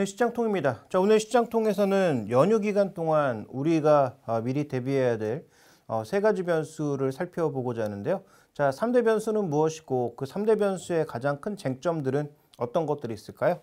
네, 시장통입니다. 자, 오늘 시장통에서는 연휴 기간 동안 우리가 어, 미리 대비해야 될세 어, 가지 변수를 살펴보고자 하는데요. 자, 3대 변수는 무엇이고 그 3대 변수의 가장 큰 쟁점들은 어떤 것들이 있을까요?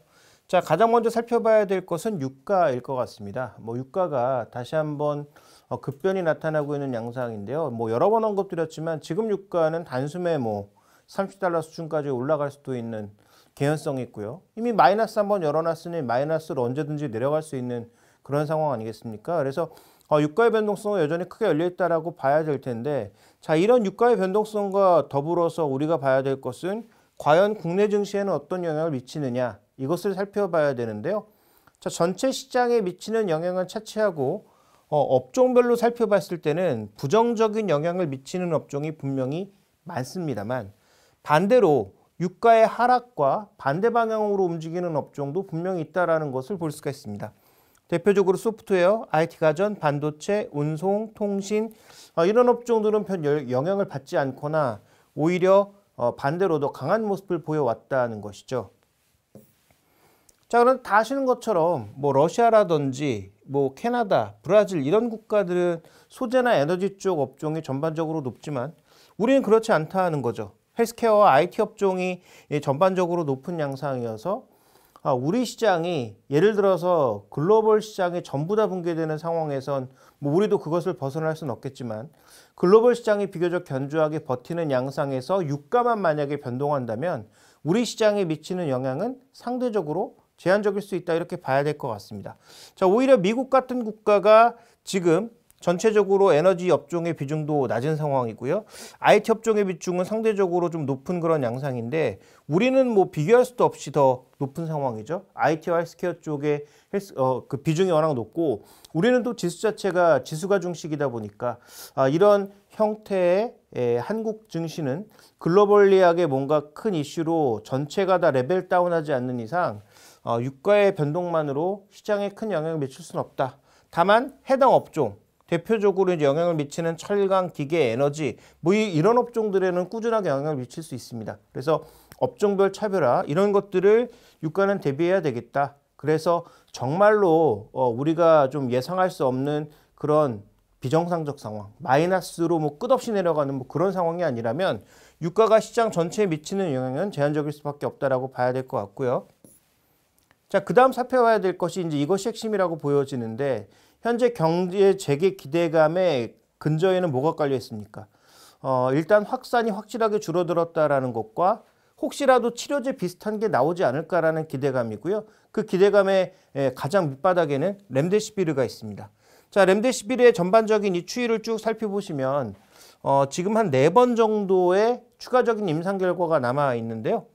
자, 가장 먼저 살펴봐야 될 것은 유가일 것 같습니다. 뭐 유가가 다시 한번 어, 급변이 나타나고 있는 양상인데요. 뭐 여러 번 언급드렸지만 지금 유가는 단숨에 뭐 30달러 수준까지 올라갈 수도 있는 개연성이 있고요. 이미 마이너스 한 번 열어놨으니 마이너스로 언제든지 내려갈 수 있는 그런 상황 아니겠습니까? 그래서 어, 유가의 변동성은 여전히 크게 열려있다라고 봐야 될 텐데 자 이런 유가의 변동성과 더불어서 우리가 봐야 될 것은 과연 국내 증시에는 어떤 영향을 미치느냐 이것을 살펴봐야 되는데요. 자 전체 시장에 미치는 영향을 차치하고 어, 업종별로 살펴봤을 때는 부정적인 영향을 미치는 업종이 분명히 많습니다만 반대로 유가의 하락과 반대 방향으로 움직이는 업종도 분명히 있다는 것을 볼 수가 있습니다. 대표적으로 소프트웨어, IT 가전, 반도체, 운송, 통신 어, 이런 업종들은 별 영향을 받지 않거나 오히려 어, 반대로 더 강한 모습을 보여왔다는 것이죠. 자 그럼 다 아시는 것처럼 뭐 러시아라든지 뭐 캐나다, 브라질 이런 국가들은 소재나 에너지 쪽 업종이 전반적으로 높지만 우리는 그렇지 않다는 거죠. 헬스케어와 IT 업종이 예, 전반적으로 높은 양상이어서 아, 우리 시장이 예를 들어서 글로벌 시장이 전부 다 붕괴되는 상황에선 뭐 우리도 그것을 벗어날 수는 없겠지만 글로벌 시장이 비교적 견조하게 버티는 양상에서 유가만 만약에 변동한다면 우리 시장에 미치는 영향은 상대적으로 제한적일 수 있다 이렇게 봐야 될 것 같습니다. 자 오히려 미국 같은 국가가 지금 전체적으로 에너지 업종의 비중도 낮은 상황이고요. IT 업종의 비중은 상대적으로 좀 높은 그런 양상인데 우리는 뭐 비교할 수도 없이 더 높은 상황이죠. IT와 헬스케어 쪽에 헬스, 어, 그 비중이 워낙 높고 우리는 또 지수 자체가 지수가 중식이다 보니까 아, 이런 형태의 예, 한국 증시는 글로벌리하게 뭔가 큰 이슈로 전체가 다 레벨 다운하지 않는 이상 어, 유가의 변동만으로 시장에 큰 영향을 미칠 수는 없다. 다만 해당 업종 대표적으로 이제 영향을 미치는 철강, 기계, 에너지 뭐 이, 런 업종들에는 꾸준하게 영향을 미칠 수 있습니다. 그래서 업종별 차별화 이런 것들을 유가는 대비해야 되겠다. 그래서 정말로 어, 우리가 좀 예상할 수 없는 그런 비정상적 상황, 마이너스로 뭐 끝없이 내려가는 뭐 그런 상황이 아니라면 유가가 시장 전체에 미치는 영향은 제한적일 수밖에 없다라고 봐야 될 것 같고요. 자, 그 다음 살펴봐야 될 것이 이제 이것이 핵심이라고 보여지는데 현재 경제 재개 기대감에 근저에는 뭐가 깔려 있습니까? 어, 일단 확산이 확실하게 줄어들었다라는 것과 혹시라도 치료제 비슷한 게 나오지 않을까라는 기대감이고요. 그 기대감의 가장 밑바닥에는 렘데시비르가 있습니다. 자, 렘데시비르의 전반적인 이 추이를 쭉 살펴보시면 어, 지금 한 네 번 정도의 추가적인 임상 결과가 남아 있는데요.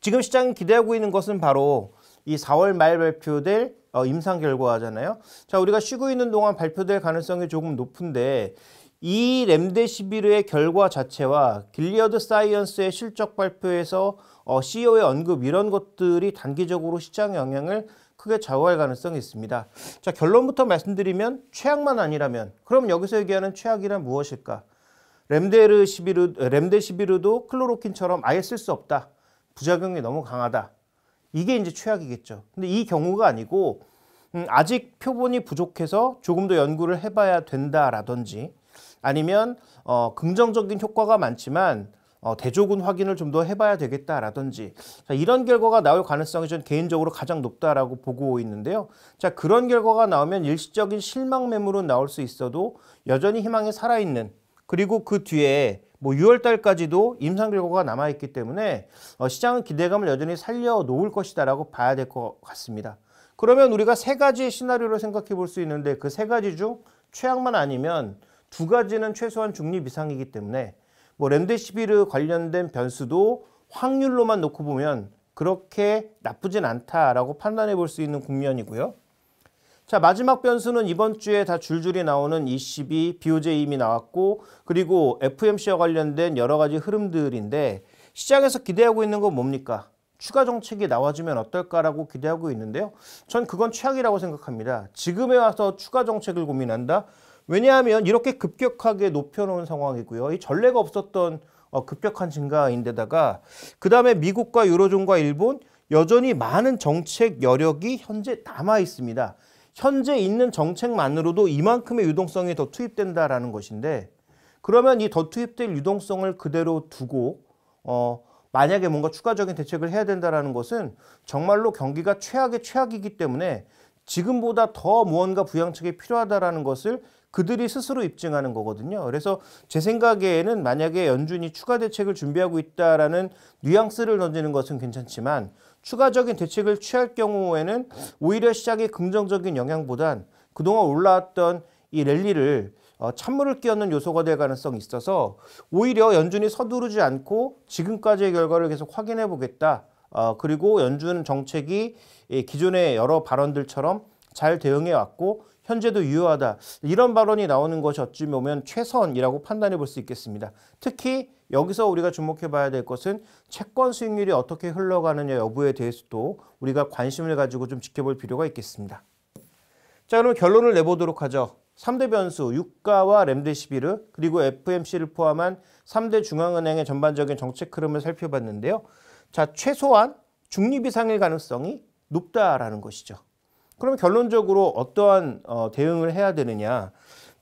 지금 시장이 기대하고 있는 것은 바로 이 4월 말 발표될 어, 임상 결과잖아요. 자, 우리가 쉬고 있는 동안 발표될 가능성이 조금 높은데 이 램데시비르의 결과 자체와 길리어드 사이언스의 실적 발표에서 어, CEO의 언급 이런 것들이 단기적으로 시장 영향을 크게 좌우할 가능성이 있습니다. 자 결론부터 말씀드리면 최악만 아니라면 그럼 여기서 얘기하는 최악이란 무엇일까? 램데시비르, 램데시비르도 클로로킨처럼 아예 쓸 수 없다. 부작용이 너무 강하다. 이게 이제 최악이겠죠. 근데 이 경우가 아니고 음, 아직 표본이 부족해서 조금 더 연구를 해봐야 된다라든지 아니면 어, 긍정적인 효과가 많지만 어, 대조군 확인을 좀 더 해봐야 되겠다라든지 자, 이런 결과가 나올 가능성이 전 개인적으로 가장 높다라고 보고 있는데요. 자 그런 결과가 나오면 일시적인 실망 매물은 나올 수 있어도 여전히 희망이 살아있는 그리고 그 뒤에 뭐 6월 달까지도 임상 결과가 남아 있기 때문에 어, 시장은 기대감을 여전히 살려 놓을 것이다라고 봐야 될 것 같습니다. 그러면 우리가 세 가지 시나리오를 생각해 볼 수 있는데 그 세 가지 중 최악만 아니면 두 가지는 최소한 중립 이상이기 때문에 뭐 렘데시비르 관련된 변수도 확률로만 놓고 보면 그렇게 나쁘진 않다라고 판단해 볼 수 있는 국면이고요. 자 마지막 변수는 이번 주에 다 줄줄이 나오는 ECB, BOJ 이 나왔고 그리고 FMC와 관련된 여러 가지 흐름들인데 시장에서 기대하고 있는 건 뭡니까? 추가 정책이 나와주면 어떨까라고 기대하고 있는데요. 전 그건 최악이라고 생각합니다. 지금에 와서 추가 정책을 고민한다? 왜냐하면 이렇게 급격하게 높여놓은 상황이고요. 이 전례가 없었던 어, 급격한 증가인데다가 그 다음에 미국과 유로존과 일본 여전히 많은 정책 여력이 현재 남아 있습니다. 현재 있는 정책만으로도 이만큼의 유동성이 더 투입된다라는 것인데 그러면 이 더 투입될 유동성을 그대로 두고 어 만약에 뭔가 추가적인 대책을 해야 된다라는 것은 정말로 경기가 최악의 최악이기 때문에 지금보다 더 무언가 부양책이 필요하다라는 것을 그들이 스스로 입증하는 거거든요. 그래서 제 생각에는 만약에 연준이 추가 대책을 준비하고 있다라는 뉘앙스를 던지는 것은 괜찮지만 추가적인 대책을 취할 경우에는 오히려 시장의 긍정적인 영향보단 그동안 올라왔던 이 랠리를 어, 찬물을 끼얹는 요소가 될 가능성이 있어서 오히려 연준이 서두르지 않고 지금까지의 결과를 계속 확인해 보겠다. 어, 그리고 연준 정책이 기존의 여러 발언들처럼 잘 대응해 왔고 현재도 유효하다. 이런 발언이 나오는 것이 어찌 보면 최선이라고 판단해 볼 수 있겠습니다. 특히 여기서 우리가 주목해 봐야 될 것은 채권 수익률이 어떻게 흘러가느냐 여부에 대해서도 우리가 관심을 가지고 좀 지켜볼 필요가 있겠습니다. 자, 그럼 결론을 내보도록 하죠. 3대 변수, 유가와 램데시비르, 그리고 FMC를 포함한 3대 중앙은행의 전반적인 정책 흐름을 살펴봤는데요. 자, 최소한 중립 이상일 가능성이 높다라는 것이죠. 그러면 결론적으로 어떠한 어, 대응을 해야 되느냐.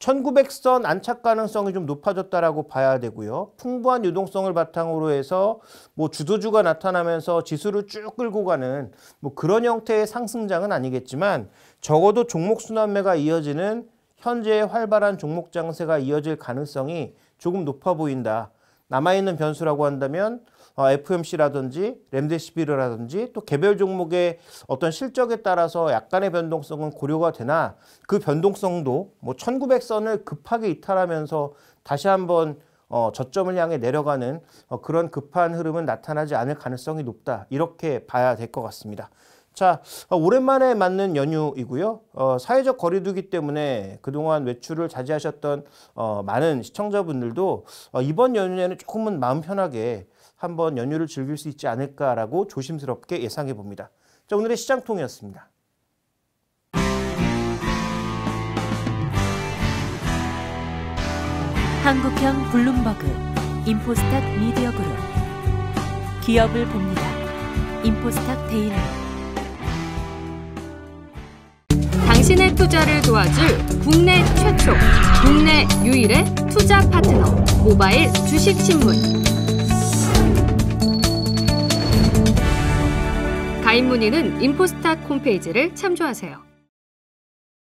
1900선 안착 가능성이 좀 높아졌다라고 봐야 되고요. 풍부한 유동성을 바탕으로 해서 뭐 주도주가 나타나면서 지수를 쭉 끌고 가는 뭐 그런 형태의 상승장은 아니겠지만 적어도 종목 순환매가 이어지는 현재의 활발한 종목 장세가 이어질 가능성이 조금 높아 보인다. 남아있는 변수라고 한다면 어, FMC라든지 램데시비르라든지 또 개별 종목의 어떤 실적에 따라서 약간의 변동성은 고려가 되나 그 변동성도 뭐 1900선을 급하게 이탈하면서 다시 한번 어, 저점을 향해 내려가는 어, 그런 급한 흐름은 나타나지 않을 가능성이 높다. 이렇게 봐야 될 것 같습니다. 자, 어, 오랜만에 맞는 연휴이고요. 어, 사회적 거리두기 때문에 그동안 외출을 자제하셨던 어, 많은 시청자분들도 어, 이번 연휴에는 조금은 마음 편하게 한번 연휴를 즐길 수 있지 않을까라고 조심스럽게 예상해 봅니다. 자, 오늘의 시장통이었습니다. 한국형 블룸버그 인포스탁 미디어 그룹 기업을 봅니다. 인포스탁 데일리 당신의 투자를 도와줄 국내 최초, 국내 유일의 투자 파트너 모바일 주식신문 가입 문의는 인포스탁 홈페이지를 참조하세요.